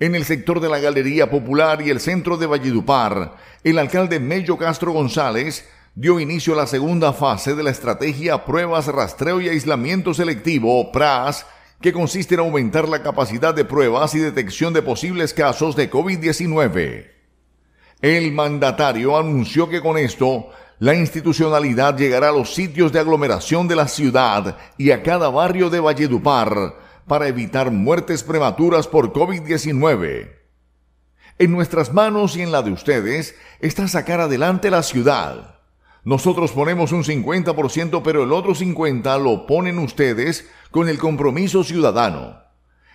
En el sector de la Galería Popular y el centro de Valledupar, el alcalde Mello Castro González dio inicio a la segunda fase de la estrategia Pruebas, Rastreo y Aislamiento Selectivo, PRAS, que consiste en aumentar la capacidad de pruebas y detección de posibles casos de COVID-19. El mandatario anunció que con esto la institucionalidad llegará a los sitios de aglomeración de la ciudad y a cada barrio de Valledupar, para evitar muertes prematuras por COVID-19. En nuestras manos y en la de ustedes está sacar adelante la ciudad. Nosotros ponemos un 50%, pero el otro 50% lo ponen ustedes con el compromiso ciudadano.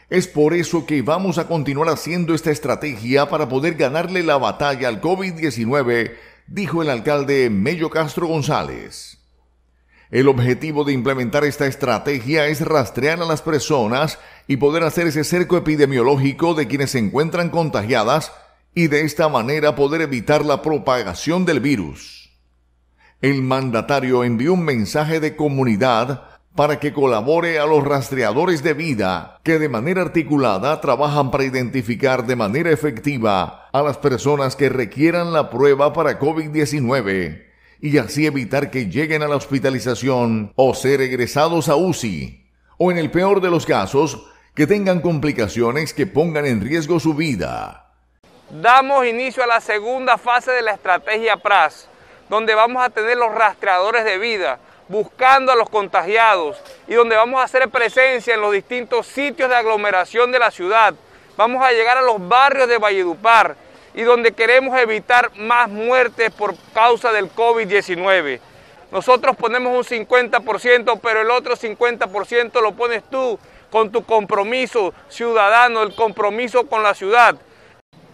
Es por eso que vamos a continuar haciendo esta estrategia para poder ganarle la batalla al COVID-19, dijo el alcalde Mello Castro González. El objetivo de implementar esta estrategia es rastrear a las personas y poder hacer ese cerco epidemiológico de quienes se encuentran contagiadas y de esta manera poder evitar la propagación del virus. El mandatario envió un mensaje de comunidad para que colabore a los rastreadores de vida que de manera articulada trabajan para identificar de manera efectiva a las personas que requieran la prueba para COVID-19 y así evitar que lleguen a la hospitalización o ser egresados a UCI, o en el peor de los casos, que tengan complicaciones que pongan en riesgo su vida. Damos inicio a la segunda fase de la estrategia PRAS, donde vamos a tener los rastreadores de vida, buscando a los contagiados y donde vamos a hacer presencia en los distintos sitios de aglomeración de la ciudad. Vamos a llegar a los barrios de Valledupar, y donde queremos evitar más muertes por causa del COVID-19. Nosotros ponemos un 50%, pero el otro 50% lo pones tú con tu compromiso ciudadano, el compromiso con la ciudad.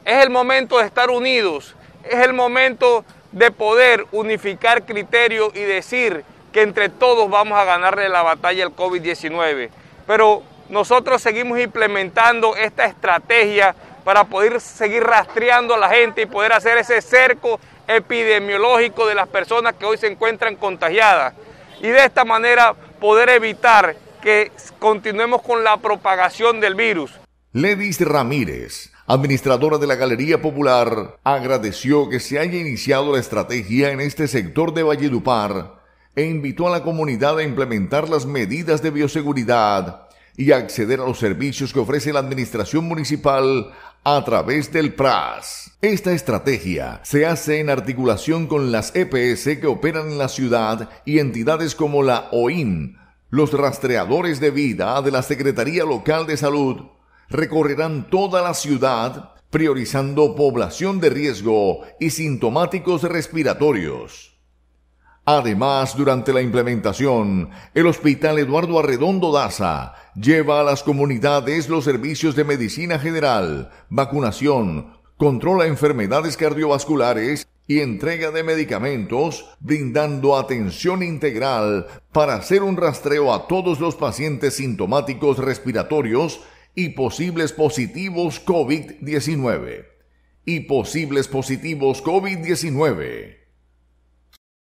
Es el momento de estar unidos, es el momento de poder unificar criterios y decir que entre todos vamos a ganarle la batalla al COVID-19. Pero nosotros seguimos implementando esta estrategia para poder seguir rastreando a la gente y poder hacer ese cerco epidemiológico de las personas que hoy se encuentran contagiadas. Y de esta manera poder evitar que continuemos con la propagación del virus. Levis Ramírez, administradora de la Galería Popular, agradeció que se haya iniciado la estrategia en este sector de Valledupar e invitó a la comunidad a implementar las medidas de bioseguridad y acceder a los servicios que ofrece la Administración Municipal a través del PRAS. Esta estrategia se hace en articulación con las EPS que operan en la ciudad y entidades como la OIN, los rastreadores de vida de la Secretaría Local de Salud, recorrerán toda la ciudad priorizando población de riesgo y sintomáticos respiratorios. Además, durante la implementación, el Hospital Eduardo Arredondo Daza Lleva a las comunidades los servicios de medicina general, vacunación, controla enfermedades cardiovasculares y entrega de medicamentos, brindando atención integral para hacer un rastreo a todos los pacientes sintomáticos respiratorios y posibles positivos COVID-19. Y posibles positivos COVID-19.